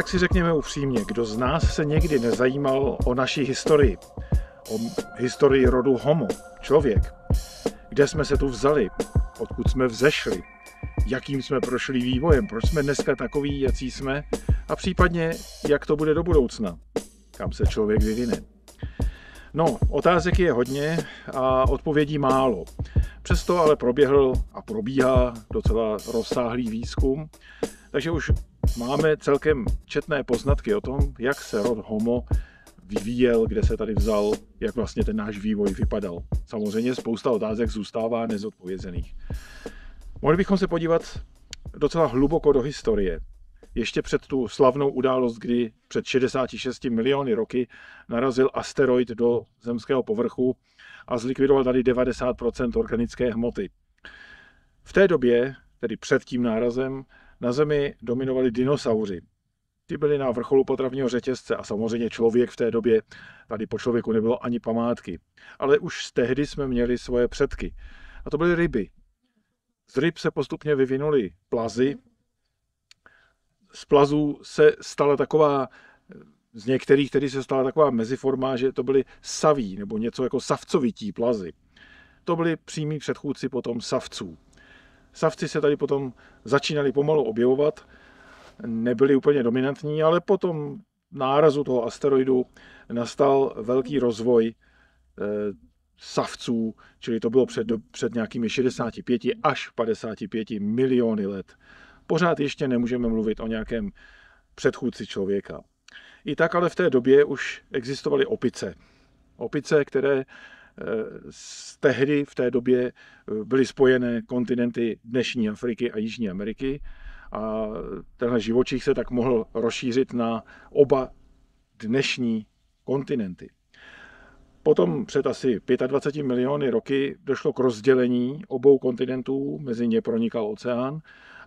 Tak si řekněme upřímně, kdo z nás se někdy nezajímal o naší historii, o historii rodu Homo, člověk, kde jsme se tu vzali, odkud jsme vzešli, jakým jsme prošli vývojem, proč jsme dneska takový, jací jsme a případně, jak to bude do budoucna, kam se člověk vyvine. No, otázek je hodně a odpovědí málo. Přesto ale proběhl a probíhá docela rozsáhlý výzkum, takže už Máme celkem četné poznatky o tom, jak se rod Homo vyvíjel, kde se tady vzal, jak vlastně ten náš vývoj vypadal. Samozřejmě spousta otázek zůstává nezodpovězených. Mohli bychom se podívat docela hluboko do historie. Ještě před tu slavnou událost, kdy před 66 miliony roky narazil asteroid do zemského povrchu a zlikvidoval tady 90 organické hmoty. V té době, tedy před tím nárazem, na Zemi dominovali dinosauři. Ty byli na vrcholu potravního řetězce a samozřejmě člověk v té době, tady po člověku nebylo ani památky. Ale už z tehdy jsme měli svoje předky. A to byly ryby. Z ryb se postupně vyvinuly plazy. Z plazů se stala taková z některých tedy se stala taková meziforma, že to byly saví nebo něco jako savcovití plazy. To byli přímí předchůdci potom savců. Savci se tady potom začínali pomalu objevovat, nebyli úplně dominantní, ale potom nárazu toho asteroidu nastal velký rozvoj eh, savců, čili to bylo před, před nějakými 65 až 55 miliony let. Pořád ještě nemůžeme mluvit o nějakém předchůdci člověka. I tak ale v té době už existovaly opice. Opice, které z tehdy v té době eh, byly spojené kontinenty dnešní Afriky a Jižní Ameriky a tenhle živočich se tak mohl rozšířit na oba dnešní kontinenty. Potom před asi 25 miliony roky došlo k rozdělení obou kontinentů, mezi ně pronikal oceán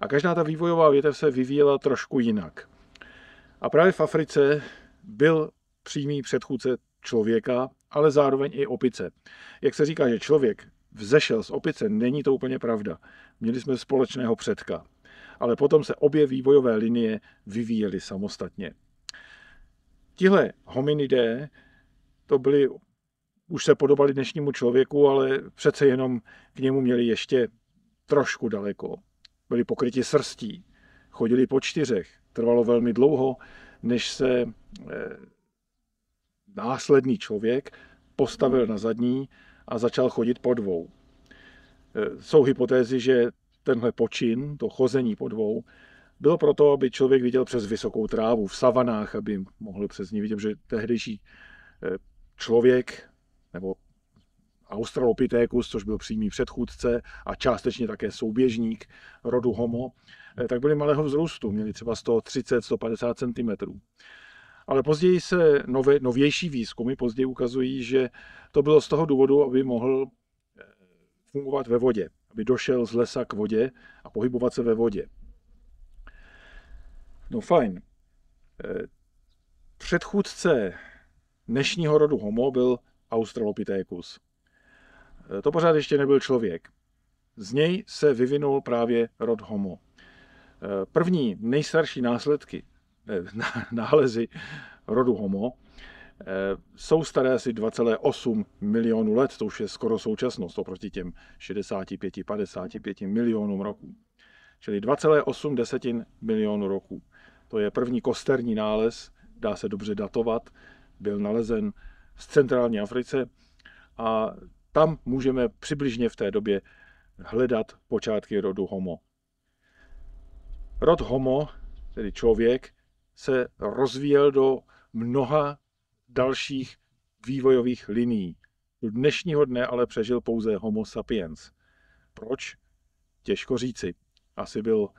a každá ta vývojová větev se vyvíjela trošku jinak. A právě v Africe byl přímý předchůdce člověka, ale zároveň i opice. Jak se říká, že člověk vzešel z opice, není to úplně pravda. Měli jsme společného předka, ale potom se obě vývojové linie vyvíjely samostatně. Tihle hominidé to byli, už se podobali dnešnímu člověku, ale přece jenom k němu měli ještě trošku daleko. Byli pokryti srstí, chodili po čtyřech, trvalo velmi dlouho, než se eh, následný člověk postavil hmm. na zadní a začal chodit po dvou. E, jsou hypotézy, že tenhle počin, to chození po dvou, bylo proto, aby člověk viděl přes vysokou trávu v savanách, aby mohl přes ní vidět, že tehdejší e, člověk nebo Australopithecus, což byl přímý předchůdce a částečně také souběžník rodu Homo, e, tak byli malého vzrůstu, měli třeba 130-150 cm. Ale později se nové, novější výzkumy později ukazují, že to bylo z toho důvodu, aby mohl eh, fungovat ve vodě, aby došel z lesa k vodě a pohybovat se ve vodě. No fajn. Eh, předchůdce dnešního rodu Homo byl Australopithecus. Eh, to pořád ještě nebyl člověk. Z něj se vyvinul právě rod Homo. První nejstarší následky Eh, nálezy rodu Homo, eh, jsou staré asi 2,8 milionů let, to už je skoro současnost oproti těm 65-55 milionům roků. Čili 2,8 desetin milionů roků. To je první kosterní nález, dá se dobře datovat, byl nalezen v centrální Africe a tam můžeme přibližně v té době hledat počátky rodu Homo. Rod Homo, tedy člověk, se rozvíjel do mnoha dalších vývojových linií. Do dnešního dne ale přežil pouze Homo sapiens. Proč? Těžko říci. Asi byl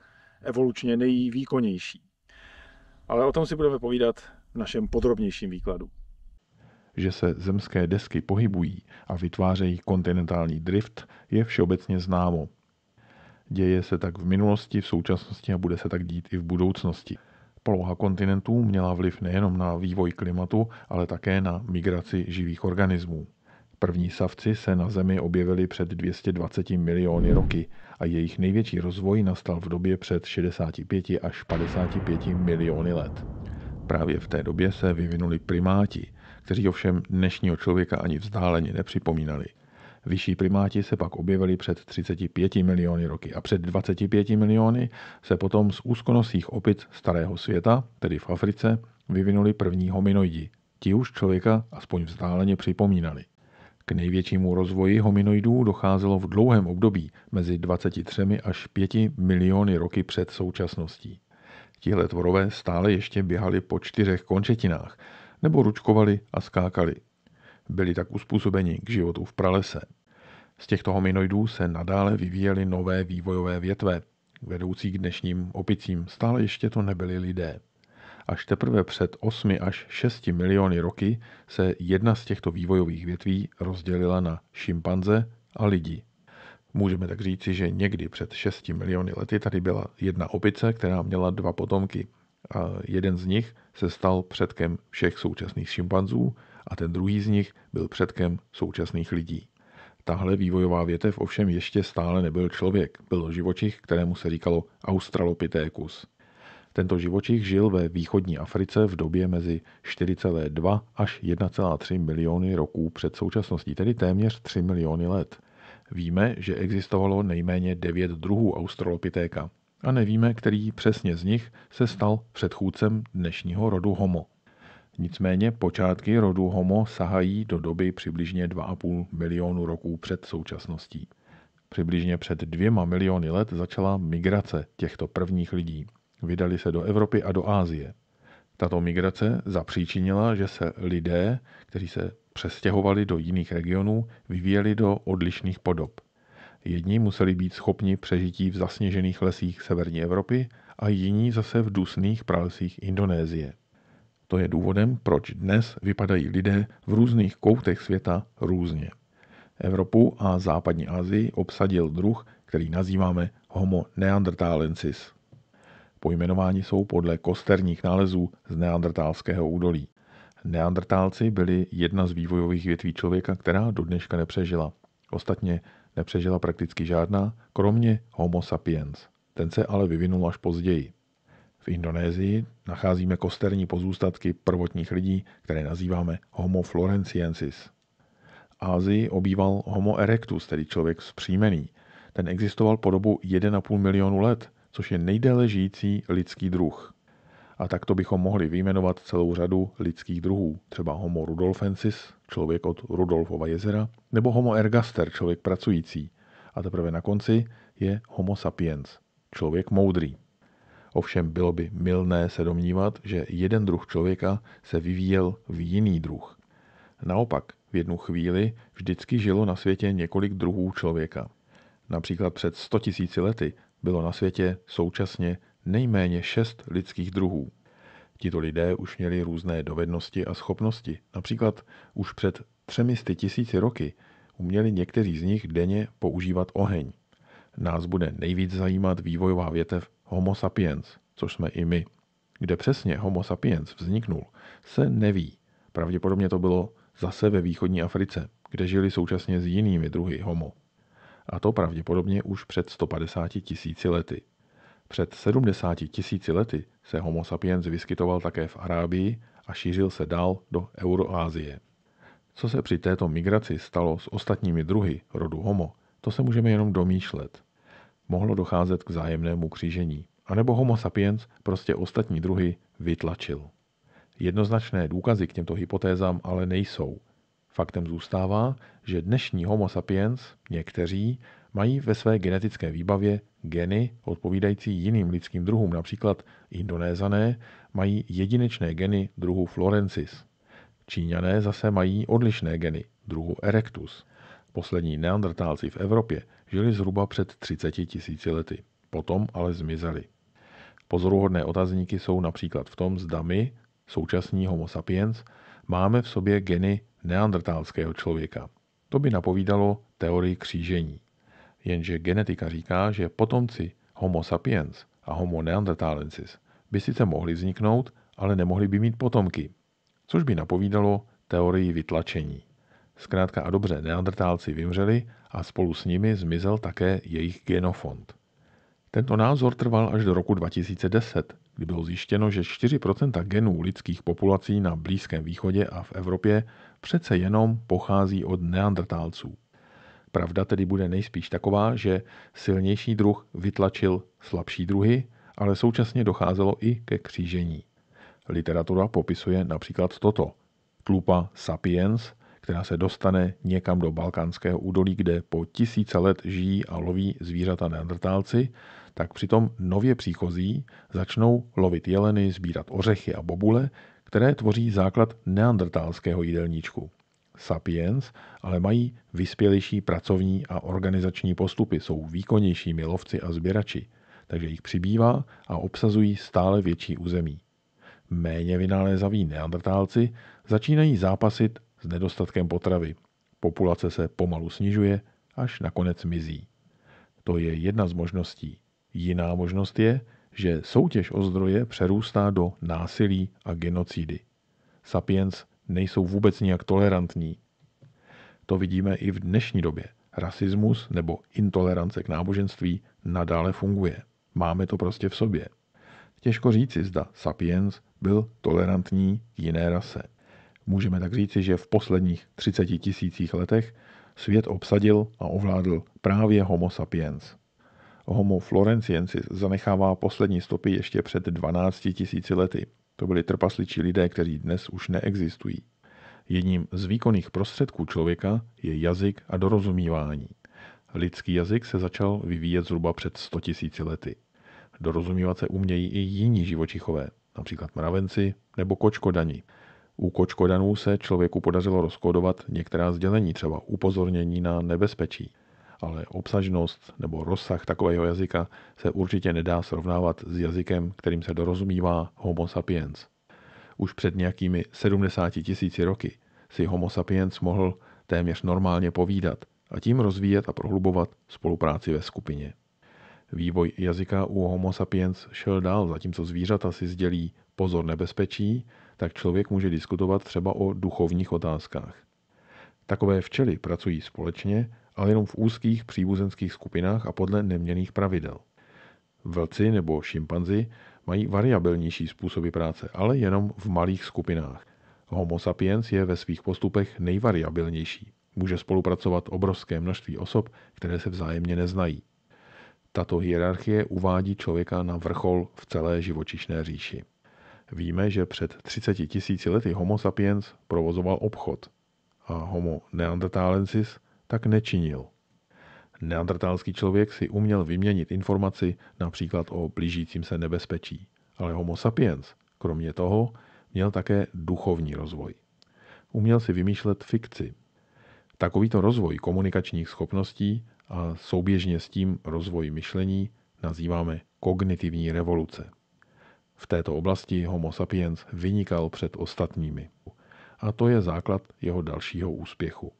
evolučně nejvýkonnější. Ale o tom si budeme povídat v našem podrobnějším výkladu. Že se zemské desky pohybují a vytvářejí kontinentální drift, je všeobecně známo. Děje se tak v minulosti, v současnosti a bude se tak dít i v budoucnosti. Poloha kontinentů měla vliv nejenom na vývoj klimatu, ale také na migraci živých organismů. První savci se na Zemi objevili před 220 miliony roky a jejich největší rozvoj nastal v době před 65 až 55 miliony let. Právě v té době se vyvinuli primáti, kteří ovšem dnešního člověka ani vzdáleně nepřipomínali – Vyšší primáti se pak objevili před 35 miliony roky a před 25 miliony se potom z úzkonosých opic starého světa, tedy v Africe, vyvinuli první hominoidi. Ti už člověka aspoň vzdáleně připomínali. K největšímu rozvoji hominoidů docházelo v dlouhém období mezi 23 až 5 miliony roky před současností. Tihle tvorové stále ještě běhali po čtyřech končetinách, nebo ručkovali a skákali. Byli tak uspůsobeni k životu v pralese. Z těchto hominoidů se nadále vyvíjely nové vývojové větve, vedoucí k dnešním opicím. Stále ještě to nebyli lidé. Až teprve před 8 až 6 miliony roky se jedna z těchto vývojových větví rozdělila na šimpanze a lidi. Můžeme tak říci, že někdy před 6 miliony lety tady byla jedna opice, která měla dva potomky. A jeden z nich se stal předkem všech současných šimpanzů a ten druhý z nich byl předkem současných lidí. Tahle vývojová větev ovšem ještě stále nebyl člověk, byl živočich, kterému se říkalo Australopithecus. Tento živočich žil ve východní Africe v době mezi 4,2 až 1,3 miliony roků před současností, tedy téměř 3 miliony let. Víme, že existovalo nejméně 9 druhů Australopithéka a nevíme, který přesně z nich se stal předchůdcem dnešního rodu Homo. Nicméně počátky rodu Homo sahají do doby přibližně 2,5 milionu roků před současností. Přibližně před dvěma miliony let začala migrace těchto prvních lidí. Vydali se do Evropy a do Ázie. Tato migrace zapříčinila, že se lidé, kteří se přestěhovali do jiných regionů, vyvíjeli do odlišných podob. Jedni museli být schopni přežití v zasněžených lesích severní Evropy a jiní zase v dusných pralesích Indonésie. To je důvodem, proč dnes vypadají lidé v různých koutech světa různě. Evropu a západní Asii obsadil druh, který nazýváme Homo neandertalensis. Pojmenováni jsou podle kosterních nálezů z neandertálského údolí. Neandertálci byli jedna z vývojových větví člověka, která do dneška nepřežila. Ostatně nepřežila prakticky žádná, kromě Homo sapiens. Ten se ale vyvinul až později. V Indonésii nacházíme kosterní pozůstatky prvotních lidí, které nazýváme Homo florenciensis. Ázii obýval Homo erectus, tedy člověk zpříjmený. Ten existoval po dobu 1,5 milionu let, což je nejdéle žijící lidský druh. A takto bychom mohli vyjmenovat celou řadu lidských druhů, třeba Homo rudolfensis, člověk od Rudolfova jezera, nebo Homo ergaster, člověk pracující. A teprve na konci je Homo sapiens, člověk moudrý. Ovšem bylo by milné se domnívat, že jeden druh člověka se vyvíjel v jiný druh. Naopak, v jednu chvíli vždycky žilo na světě několik druhů člověka. Například před 100 000 lety bylo na světě současně nejméně šest lidských druhů. Tito lidé už měli různé dovednosti a schopnosti. Například už před 300 000 tisíci roky uměli někteří z nich denně používat oheň nás bude nejvíc zajímat vývojová větev Homo sapiens, což jsme i my. Kde přesně Homo sapiens vzniknul, se neví. Pravděpodobně to bylo zase ve východní Africe, kde žili současně s jinými druhy Homo. A to pravděpodobně už před 150 tisíci lety. Před 70 tisíci lety se Homo sapiens vyskytoval také v Arábii a šířil se dál do Euroázie. Co se při této migraci stalo s ostatními druhy rodu Homo, to se můžeme jenom domýšlet. Mohlo docházet k zájemnému křížení, anebo homo sapiens prostě ostatní druhy vytlačil. Jednoznačné důkazy k těmto hypotézám ale nejsou. Faktem zůstává, že dnešní homo sapiens, někteří, mají ve své genetické výbavě geny odpovídající jiným lidským druhům, například indonézané mají jedinečné geny druhu florensis. Číňané zase mají odlišné geny druhu erectus. Poslední neandrtálci v Evropě žili zhruba před 30 tisíci lety, potom ale zmizeli. Pozoruhodné otazníky jsou například v tom, zda my, současní homo sapiens, máme v sobě geny neandrtálského člověka. To by napovídalo teorii křížení. Jenže genetika říká, že potomci homo sapiens a homo neandertalensis by sice mohli vzniknout, ale nemohli by mít potomky, což by napovídalo teorii vytlačení. Zkrátka a dobře, neandrtálci vymřeli a spolu s nimi zmizel také jejich genofond. Tento názor trval až do roku 2010, kdy bylo zjištěno, že 4% genů lidských populací na Blízkém východě a v Evropě přece jenom pochází od neandrtálců. Pravda tedy bude nejspíš taková, že silnější druh vytlačil slabší druhy, ale současně docházelo i ke křížení. Literatura popisuje například toto. Tlupa sapiens – která se dostane někam do balkánského údolí, kde po tisíce let žijí a loví zvířata neandrtálci, tak přitom nově příchozí začnou lovit jeleny, sbírat ořechy a bobule, které tvoří základ neandertálského jídelníčku. Sapiens ale mají vyspělejší pracovní a organizační postupy, jsou výkonnějšími lovci a sběrači, takže jich přibývá a obsazují stále větší území méně vynalézaví neandrtálci začínají zápasit s nedostatkem potravy. Populace se pomalu snižuje, až nakonec mizí. To je jedna z možností. Jiná možnost je, že soutěž o zdroje přerůstá do násilí a genocidy. Sapiens nejsou vůbec nijak tolerantní. To vidíme i v dnešní době. Rasismus nebo intolerance k náboženství nadále funguje. Máme to prostě v sobě. Těžko říci, zda Sapiens byl tolerantní jiné rase. Můžeme tak říci, že v posledních 30 tisících letech svět obsadil a ovládl právě Homo sapiens. Homo florenciensis zanechává poslední stopy ještě před 12 tisíci lety. To byli trpasličí lidé, kteří dnes už neexistují. Jedním z výkonných prostředků člověka je jazyk a dorozumívání. Lidský jazyk se začal vyvíjet zhruba před 100 tisíci lety. Dorozumívat se umějí i jiní živočichové, například mravenci nebo kočkodani. U kočkodanů se člověku podařilo rozkodovat některá sdělení, třeba upozornění na nebezpečí, ale obsažnost nebo rozsah takového jazyka se určitě nedá srovnávat s jazykem, kterým se dorozumívá Homo sapiens. Už před nějakými 70 tisíci roky si Homo sapiens mohl téměř normálně povídat a tím rozvíjet a prohlubovat spolupráci ve skupině. Vývoj jazyka u Homo sapiens šel dál, zatímco zvířata si sdělí pozor nebezpečí, tak člověk může diskutovat třeba o duchovních otázkách. Takové včely pracují společně, ale jenom v úzkých příbuzenských skupinách a podle neměných pravidel. Vlci nebo šimpanzi mají variabilnější způsoby práce, ale jenom v malých skupinách. Homo sapiens je ve svých postupech nejvariabilnější. Může spolupracovat obrovské množství osob, které se vzájemně neznají. Tato hierarchie uvádí člověka na vrchol v celé živočišné říši. Víme, že před 30 tisíci lety Homo sapiens provozoval obchod a Homo neandertalensis tak nečinil. Neandertalský člověk si uměl vyměnit informaci například o blížícím se nebezpečí, ale Homo sapiens, kromě toho, měl také duchovní rozvoj. Uměl si vymýšlet fikci. Takovýto rozvoj komunikačních schopností a souběžně s tím rozvoj myšlení nazýváme kognitivní revoluce. V této oblasti Homo sapiens vynikal před ostatními. A to je základ jeho dalšího úspěchu.